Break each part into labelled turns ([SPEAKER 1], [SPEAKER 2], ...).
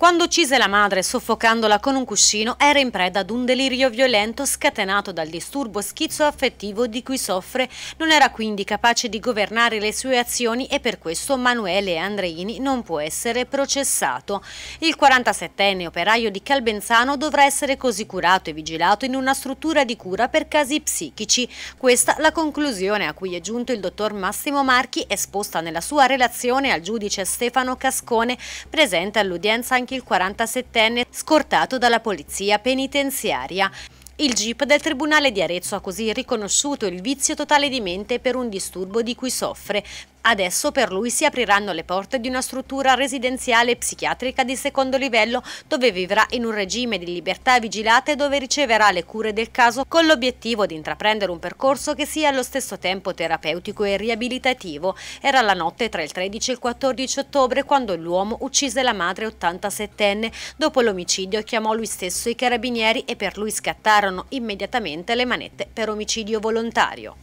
[SPEAKER 1] Quando uccise la madre soffocandola con un cuscino, era in preda ad un delirio violento scatenato dal disturbo schizoaffettivo di cui soffre. Non era quindi capace di governare le sue azioni e per questo Manuele Andreini non può essere processato. Il 47enne operaio di Calbenzano dovrà essere così curato e vigilato in una struttura di cura per casi psichici. Questa la conclusione a cui è giunto il dottor Massimo Marchi esposta nella sua relazione al giudice Stefano Cascone, presente all'udienza anche anche il 47enne scortato dalla polizia penitenziaria. Il GIP del Tribunale di Arezzo ha così riconosciuto il vizio totale di mente per un disturbo di cui soffre, Adesso per lui si apriranno le porte di una struttura residenziale psichiatrica di secondo livello dove vivrà in un regime di libertà vigilata e dove riceverà le cure del caso con l'obiettivo di intraprendere un percorso che sia allo stesso tempo terapeutico e riabilitativo. Era la notte tra il 13 e il 14 ottobre quando l'uomo uccise la madre 87enne. Dopo l'omicidio chiamò lui stesso i carabinieri e per lui scattarono immediatamente le manette per omicidio volontario.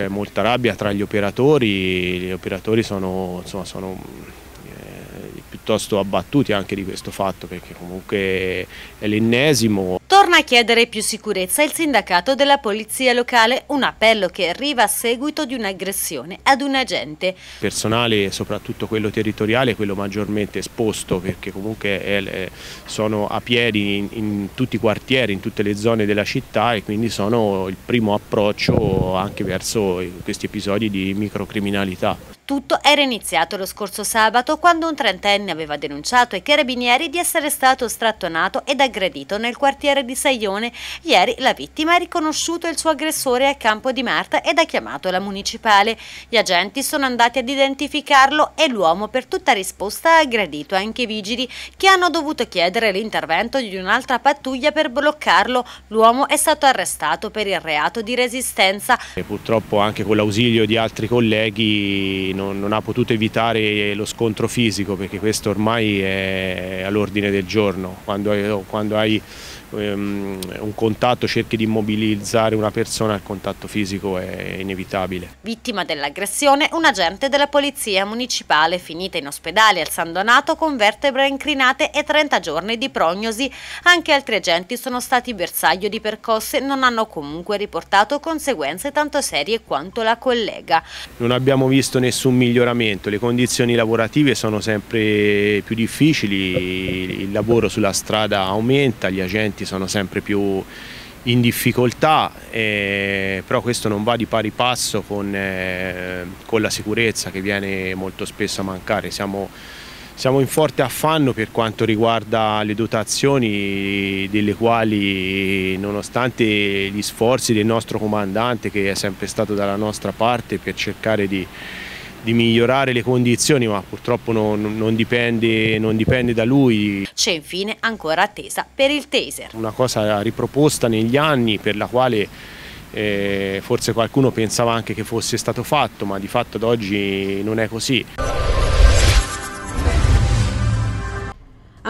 [SPEAKER 2] c'è molta rabbia tra gli operatori, gli operatori sono, insomma, sono piuttosto abbattuti anche di questo fatto perché comunque è l'ennesimo.
[SPEAKER 1] Torna a chiedere più sicurezza il sindacato della polizia locale, un appello che arriva a seguito di un'aggressione ad un agente.
[SPEAKER 2] Personale, soprattutto quello territoriale, è quello maggiormente esposto perché comunque è, sono a piedi in, in tutti i quartieri, in tutte le zone della città e quindi sono il primo approccio anche verso questi episodi di microcriminalità.
[SPEAKER 1] Tutto era iniziato lo scorso sabato quando un trentenne aveva denunciato ai carabinieri di essere stato strattonato ed aggredito nel quartiere di Saione. Ieri la vittima ha riconosciuto il suo aggressore a campo di Marta ed ha chiamato la municipale. Gli agenti sono andati ad identificarlo e l'uomo per tutta risposta ha aggredito anche i vigili che hanno dovuto chiedere l'intervento di un'altra pattuglia per bloccarlo. L'uomo è stato arrestato per il reato di resistenza.
[SPEAKER 2] E purtroppo anche con l'ausilio di altri colleghi non, non, ha potuto evitare lo scontro fisico perché questo ormai è all'ordine del giorno, quando oh, quando hai um, un contatto, cerchi di immobilizzare una persona, il contatto fisico è inevitabile.
[SPEAKER 1] Vittima dell'aggressione, un agente della polizia municipale finita in ospedale al San Donato con vertebre incrinate e 30 giorni di prognosi. Anche altri agenti sono stati bersaglio di percosse, non hanno comunque riportato conseguenze tanto serie quanto la collega.
[SPEAKER 2] Non abbiamo visto nessun miglioramento, le condizioni lavorative sono sempre più difficili, il lavoro sulla strada aumenta, gli agenti clienti sono sempre più in difficoltà, eh, però questo non va di pari passo con, eh, con la sicurezza che viene molto spesso a mancare. Siamo, siamo, in forte affanno per quanto riguarda le dotazioni delle quali nonostante gli sforzi del nostro comandante che è sempre stato dalla nostra parte per cercare di di migliorare le condizioni, ma purtroppo non, non, dipende, non dipende, da lui.
[SPEAKER 1] C'è infine ancora attesa per il taser.
[SPEAKER 2] Una cosa riproposta negli anni per la quale eh, forse qualcuno pensava anche che fosse stato fatto, ma di fatto ad oggi non è così.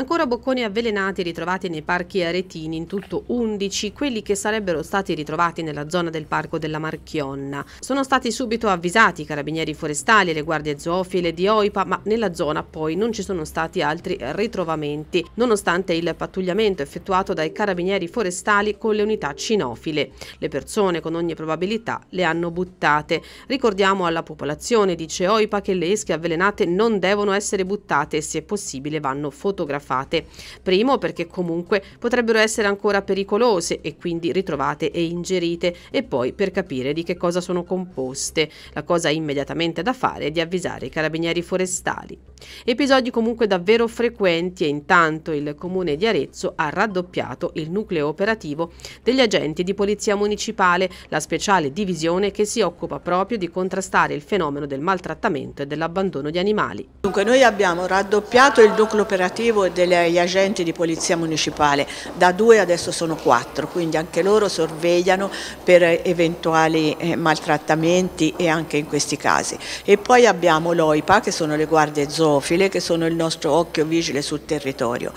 [SPEAKER 3] Ancora bocconi avvelenati ritrovati nei parchi aretini, in tutto 11, quelli che sarebbero stati ritrovati nella zona del parco della Marchionna. Sono stati subito avvisati i carabinieri forestali e le guardie zoofile di Oipa, ma nella zona poi non ci sono stati altri ritrovamenti, nonostante il pattugliamento effettuato dai carabinieri forestali con le unità cinofile. Le persone con ogni probabilità le hanno buttate. Ricordiamo alla popolazione, dice Oipa, che le esche avvelenate non devono essere buttate e se possibile vanno fotografate fate. Primo perché comunque potrebbero essere ancora pericolose e quindi ritrovate e ingerite e poi per capire di che cosa sono composte. La cosa immediatamente da fare è di avvisare i carabinieri forestali. Episodi comunque davvero frequenti e intanto il comune di Arezzo ha raddoppiato il nucleo operativo degli agenti di polizia municipale, la speciale divisione che si occupa proprio di contrastare il fenomeno del maltrattamento e dell'abbandono di animali. Dunque noi abbiamo raddoppiato il nucleo operativo degli agenti di polizia municipale, da due adesso sono quattro, quindi anche loro sorvegliano per eventuali eh, maltrattamenti e anche in questi casi. E poi abbiamo l'OIPA che sono le guardie zoofile che sono il nostro occhio vigile sul territorio.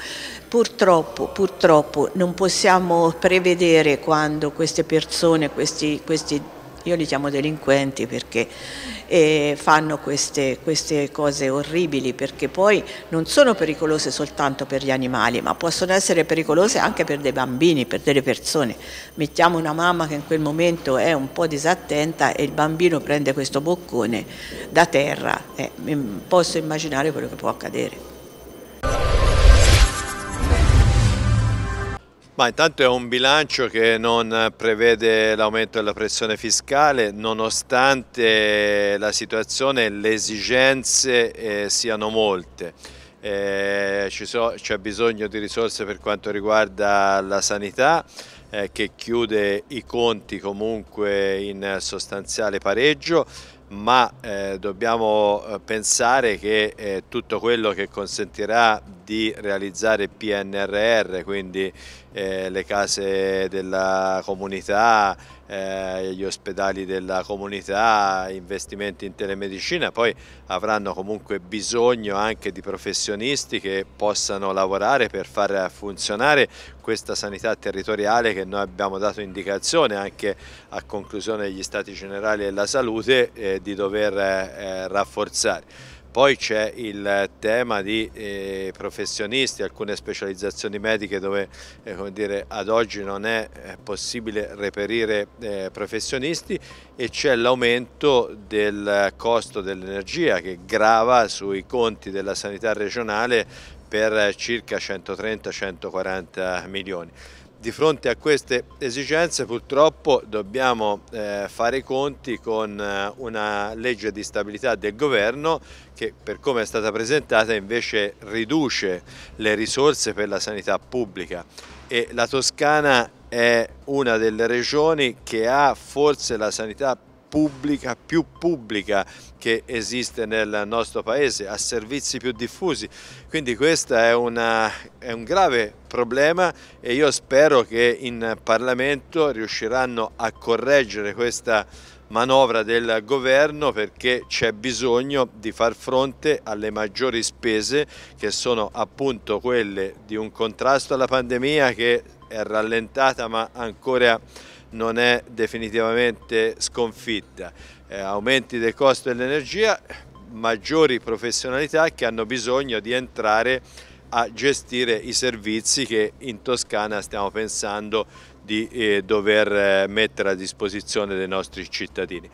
[SPEAKER 3] Purtroppo, purtroppo non possiamo prevedere quando queste persone, questi, questi io li chiamo delinquenti perché eh, fanno queste, queste cose orribili perché poi non sono pericolose soltanto per gli animali ma possono essere pericolose anche per dei bambini, per delle persone. Mettiamo una mamma che in quel momento è un po' disattenta e il bambino prende questo boccone da terra, eh, mm, posso immaginare quello che può accadere.
[SPEAKER 4] Ma intanto è un bilancio che non prevede l'aumento della pressione fiscale nonostante la situazione e le esigenze eh, siano molte eh, so, bisogno di risorse per quanto riguarda la sanità eh, che chiude i conti comunque in sostanziale pareggio ma eh, dobbiamo eh, pensare che eh, tutto quello che consentirà di realizzare PNRR, quindi eh, le case della comunità, eh, gli ospedali della comunità, investimenti in telemedicina, poi avranno comunque bisogno anche di professionisti che possano lavorare per far funzionare questa sanità territoriale che noi abbiamo dato indicazione anche a conclusione degli stati generali della salute eh, di dover eh, rafforzare. Poi c'è il tema di eh, professionisti, alcune specializzazioni mediche dove eh, dire, ad oggi non è eh, possibile reperire eh, professionisti e c'è l'aumento del costo dell'energia che grava sui conti della sanità regionale per eh, circa 130-140 milioni. Di fronte a queste esigenze purtroppo dobbiamo eh, fare i conti con eh, una legge di stabilità del governo che per come è stata presentata invece riduce le risorse per la sanità pubblica e la Toscana è una delle regioni che ha forse la sanità più pubblica, più pubblica che esiste nel nostro paese, a servizi più diffusi. Quindi questo è, è, un grave problema e io spero che in Parlamento riusciranno a correggere questa manovra del governo perché c'è bisogno di far fronte alle maggiori spese che sono appunto quelle di un contrasto alla pandemia che è rallentata ma ancora non è definitivamente sconfitta. Eh, aumenti del costo dell'energia, maggiori professionalità che hanno bisogno di entrare a gestire i servizi che in Toscana stiamo pensando di eh, dover eh, mettere a disposizione dei nostri cittadini.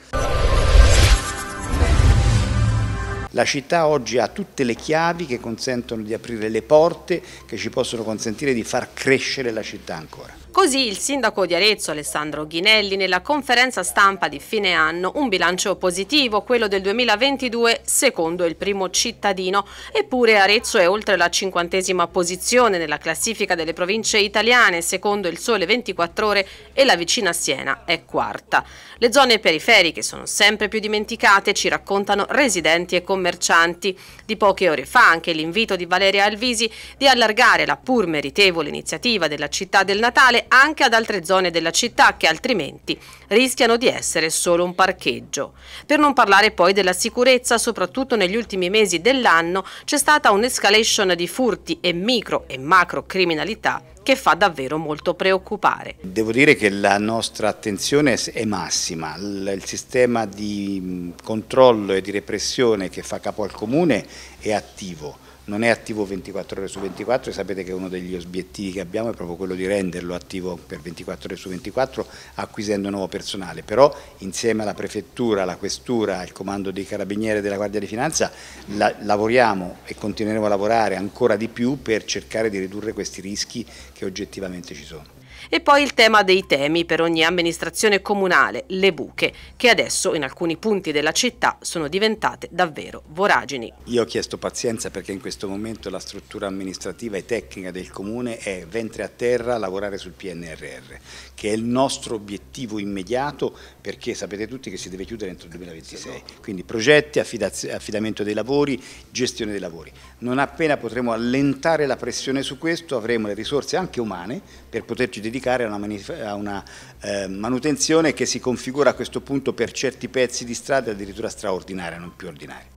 [SPEAKER 5] La città oggi ha tutte le chiavi che consentono di aprire le porte, che ci possono consentire di far crescere la città ancora.
[SPEAKER 3] Così il sindaco di Arezzo Alessandro Ghinelli nella conferenza stampa di fine anno un bilancio positivo, quello del 2022 secondo il primo cittadino. Eppure Arezzo è oltre la cinquantesima posizione nella classifica delle province italiane secondo il Sole 24 Ore e la vicina Siena è quarta. Le zone periferiche sono sempre più dimenticate, ci raccontano residenti e commercianti. Di poche ore fa anche l'invito di Valeria Alvisi di allargare la pur meritevole iniziativa della città del Natale estendere anche ad altre zone della città che altrimenti rischiano di essere solo un parcheggio. Per non parlare poi della sicurezza, soprattutto negli ultimi mesi dell'anno c'è stata un'escalation di furti e micro e macro criminalità che fa davvero molto preoccupare.
[SPEAKER 5] Devo dire che la nostra attenzione è massima, il sistema di controllo e di repressione che fa capo al comune è attivo non è attivo 24 ore su 24 e sapete che uno degli obiettivi che abbiamo è proprio quello di renderlo attivo per 24 ore su 24 acquisendo nuovo personale, però insieme alla prefettura, alla questura, al comando dei carabinieri e della Guardia di Finanza la, lavoriamo e continueremo a lavorare ancora di più per cercare di ridurre questi rischi che oggettivamente ci sono.
[SPEAKER 3] E poi il tema dei temi per ogni amministrazione comunale, le buche, che adesso in alcuni punti della città sono diventate davvero voragini.
[SPEAKER 5] Io ho chiesto pazienza perché in questo momento la struttura amministrativa e tecnica del comune è ventre a terra a lavorare sul PNRR, che è il nostro obiettivo immediato perché sapete tutti che si deve chiudere entro il 2026. Quindi progetti, affidamento dei lavori, gestione dei lavori. Non appena potremo allentare la pressione su questo avremo le risorse anche umane per poterci dedicare dedicare a una, a una eh, manutenzione che si configura a questo punto per certi pezzi di strada addirittura straordinaria, non più ordinaria.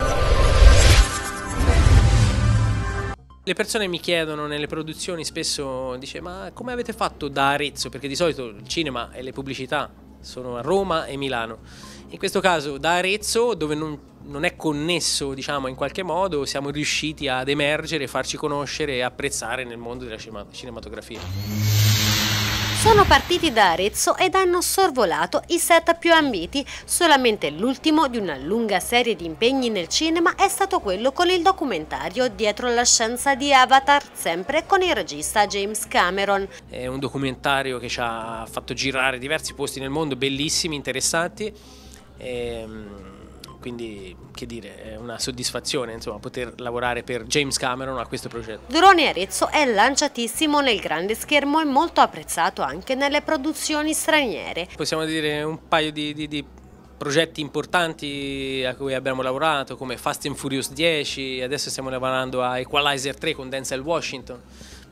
[SPEAKER 6] Le persone mi chiedono nelle produzioni spesso, dice, ma come avete fatto da Arezzo? Perché di solito il cinema e le pubblicità sono a Roma e Milano. In questo caso da Arezzo, dove non, non è connesso, diciamo, in qualche modo, siamo riusciti ad emergere, farci conoscere e apprezzare nel mondo della cinematografia.
[SPEAKER 1] Sono partiti da Arezzo ed hanno sorvolato i set più ambiti, solamente l'ultimo di una lunga serie di impegni nel cinema è stato quello con il documentario Dietro la scienza di Avatar, sempre con il regista James Cameron. È
[SPEAKER 6] un documentario che ci ha fatto girare diversi posti nel mondo, bellissimi, interessanti. E ehm, quindi che dire, è una soddisfazione insomma, poter lavorare per James Cameron a questo progetto.
[SPEAKER 1] Drone Arezzo è lanciatissimo nel grande schermo e molto apprezzato anche nelle produzioni straniere.
[SPEAKER 6] Possiamo dire un paio di, di, di progetti importanti a cui abbiamo lavorato come Fast and Furious 10, adesso stiamo lavorando a Equalizer 3 con Denzel Washington,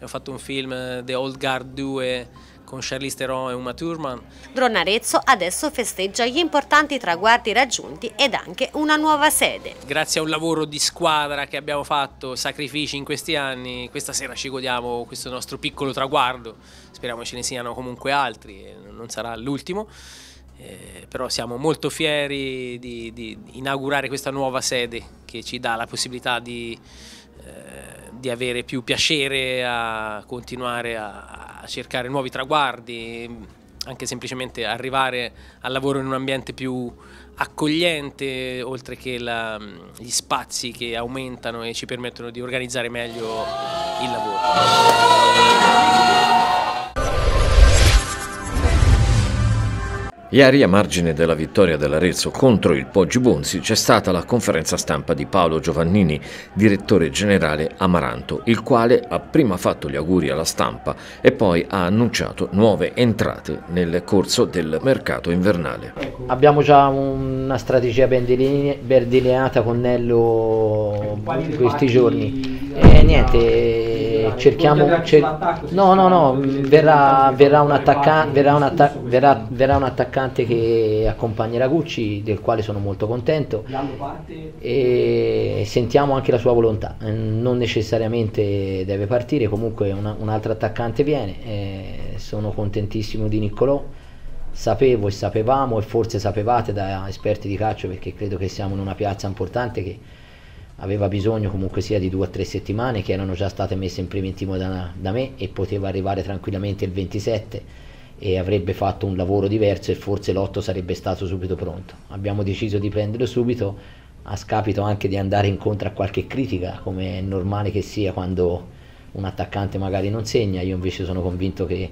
[SPEAKER 6] ho fatto un film eh, The Old Guard 2 con Charlize Theron e Uma Thurman.
[SPEAKER 1] Drone Arezzo adesso festeggia gli importanti traguardi raggiunti ed anche una nuova sede.
[SPEAKER 6] Grazie a un lavoro di squadra che abbiamo fatto, sacrifici in questi anni, questa sera ci godiamo questo nostro piccolo traguardo, speriamo ce ne siano comunque altri, eh, non sarà l'ultimo. Eh, però siamo molto fieri di, di inaugurare questa nuova sede che ci dà la possibilità di di avere più piacere a continuare a, a cercare nuovi traguardi, anche semplicemente arrivare al lavoro in un ambiente più accogliente, oltre che la, gli spazi che aumentano e ci permettono di organizzare meglio il lavoro. Ieri, a margine della vittoria dell'Arezzo contro il Poggi Bonzi, c'è stata la conferenza stampa di Paolo Giovannini, direttore generale Amaranto, il quale ha prima fatto gli auguri alla stampa e poi ha annunciato nuove entrate nel corso del mercato invernale.
[SPEAKER 7] Abbiamo già una strategia ben, deline ben delineata con Nello in questi giorni. E niente, cerchiamo... Cer no, no, no, verrà, verrà un attaccante, verrà un attaccante attaccante che accompagnerà Gucci, del quale sono molto contento. E sentiamo anche la sua volontà. Eh, non necessariamente deve partire, comunque una, un altro attaccante viene. Eh, sono contentissimo di Niccolò. Sapevo e sapevamo, e forse sapevate da esperti di calcio, perché credo che siamo in una piazza importante che aveva bisogno comunque sia di due o tre settimane che erano già state messe in preventivo da, da me e poteva arrivare tranquillamente il 27 e avrebbe fatto un lavoro diverso e forse l'otto sarebbe stato subito pronto. Abbiamo deciso di prenderlo subito a scapito anche di andare incontro a qualche critica, come è normale che sia quando un attaccante magari non segna. Io invece sono convinto che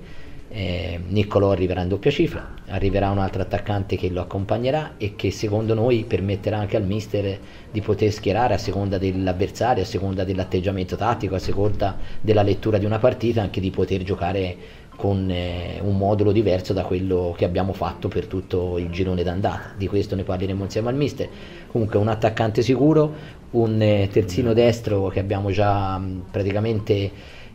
[SPEAKER 7] eh, Niccolò arriverà in doppia cifra, arriverà un altro attaccante che lo accompagnerà e che secondo noi permetterà anche al mister di poter schierare a seconda dell'avversario, a seconda dell'atteggiamento tattico, a seconda della lettura di una partita, anche di poter giocare con eh, un modulo diverso da quello che abbiamo fatto per tutto il girone d'andata. Di questo ne parleremo insieme al mister. Comunque un attaccante sicuro, un eh, terzino destro che abbiamo già mh, praticamente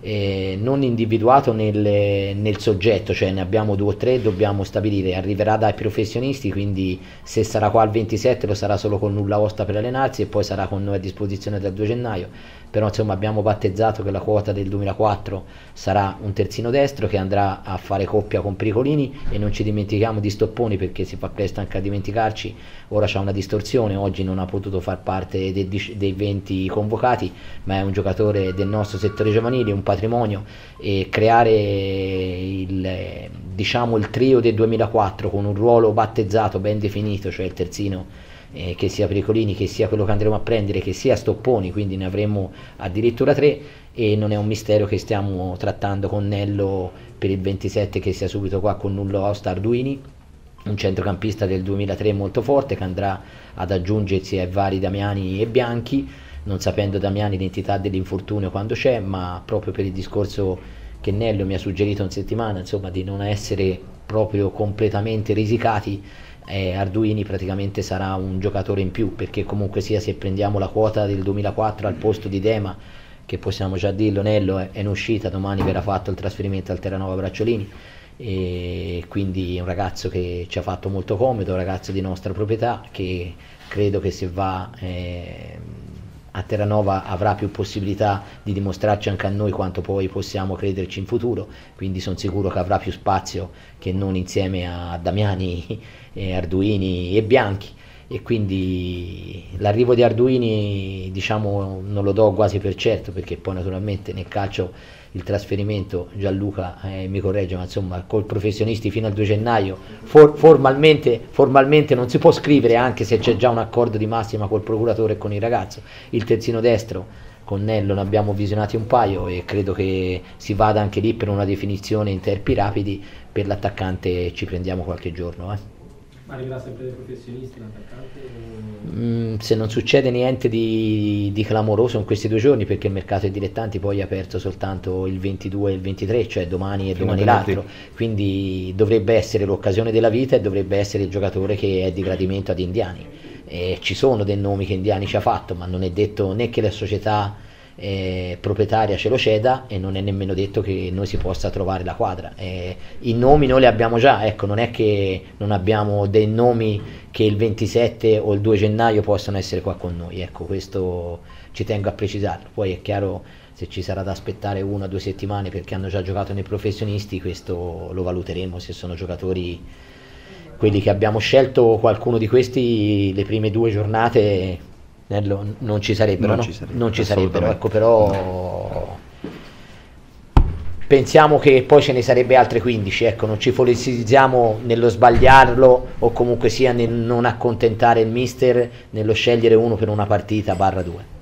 [SPEAKER 7] eh, non individuato nel, nel, soggetto, cioè ne abbiamo due o tre, dobbiamo stabilire, arriverà dai professionisti, quindi se sarà qua al 27 lo sarà solo con nulla osta per allenarsi e poi sarà con noi a disposizione dal 2 gennaio, però insomma abbiamo battezzato che la quota del 2004 sarà un terzino destro che andrà a fare coppia con Pricolini e non ci dimentichiamo di Stopponi perché si fa presto anche a dimenticarci, ora c'è una distorsione, oggi non ha potuto far parte dei, dei 20 convocati, ma è un giocatore del nostro settore giovanile, un patrimonio e creare il, diciamo, il trio del 2004 con un ruolo battezzato ben definito, cioè il terzino eh, che sia Pericolini, che sia quello che andremo a prendere, che sia Stopponi, quindi ne avremo addirittura tre e non è un mistero che stiamo trattando con Nello per il 27 che sia subito qua con Nullo Osta Arduini un centrocampista del 2003 molto forte che andrà ad aggiungersi ai vari Damiani e Bianchi non sapendo Damiani l'identità dell'infortunio quando c'è, ma proprio per il discorso che Nello mi ha suggerito in settimana, insomma, di non essere proprio completamente risicati, eh, Arduini praticamente sarà un giocatore in più, perché comunque sia se prendiamo la quota del 2004 al posto di Dema, che possiamo già dirlo, Nello è, in uscita, domani verrà fatto il trasferimento al Terranova Bracciolini, e quindi un ragazzo che ci ha fatto molto comodo, un ragazzo di nostra proprietà, che credo che se va... Eh, a Terranova avrà più possibilità di dimostrarci anche a noi quanto poi possiamo crederci in futuro, quindi sono sicuro che avrà più spazio che non insieme a Damiani, Arduini e Bianchi e quindi l'arrivo di Arduini diciamo non lo do quasi per certo perché poi naturalmente nel calcio il trasferimento Gianluca eh, mi corregge ma insomma col professionisti fino al 2 gennaio for formalmente, formalmente, non si può scrivere anche se c'è già un accordo di massima col procuratore e con il ragazzo il terzino destro con Nello ne abbiamo visionati un paio e credo che si vada anche lì per una definizione in tempi rapidi per l'attaccante ci prendiamo qualche giorno eh.
[SPEAKER 6] Arriverà sempre dei professionisti l'attaccante?
[SPEAKER 7] Mm, se non succede niente di, di, clamoroso in questi due giorni, perché il mercato dei dilettanti poi è aperto soltanto il 22 e il 23, cioè domani e domani l'altro, quindi dovrebbe essere l'occasione della vita e dovrebbe essere il giocatore che è di gradimento ad indiani. E ci sono dei nomi che indiani ci ha fatto, ma non è detto né che la società eh, proprietaria ce lo ceda e non è nemmeno detto che noi si possa trovare la quadra. Eh, I nomi noi li abbiamo già, ecco, non è che non abbiamo dei nomi che il 27 o il 2 gennaio possano essere qua con noi, ecco, questo ci tengo a precisarlo. Poi è chiaro se ci sarà da aspettare una o due settimane perché hanno già giocato nei professionisti, questo lo valuteremo se sono giocatori quelli che abbiamo scelto, qualcuno di questi le prime due giornate nello, eh, non ci sarebbero, non no? ci sarebbero, non ci sarebbero ecco però pensiamo che poi ce ne sarebbe altre 15, ecco, non ci focalizziamo nello sbagliarlo o comunque sia nel non accontentare il mister, nello scegliere uno per una partita barra due.